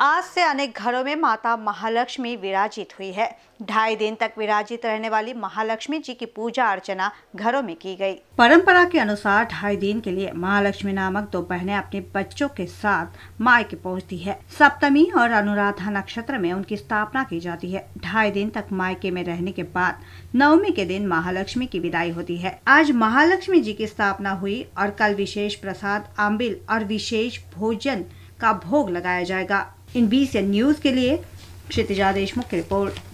आज से अनेक घरों में माता महालक्ष्मी विराजित हुई है ढाई दिन तक विराजित रहने वाली महालक्ष्मी जी की पूजा अर्चना घरों में की गई। परंपरा के अनुसार ढाई दिन के लिए महालक्ष्मी नामक दो बहनें अपने बच्चों के साथ मायके पहुंचती है सप्तमी और अनुराधा नक्षत्र में उनकी स्थापना की जाती है ढाई दिन तक मायके में रहने के बाद नवमी के दिन महालक्ष्मी की विदाई होती है आज महालक्ष्मी जी की स्थापना हुई और कल विशेष प्रसाद आम्बिल और विशेष भोजन का भोग लगाया जाएगा इन बीस न्यूज़ के लिए क्षितिजा देशमुख की रिपोर्ट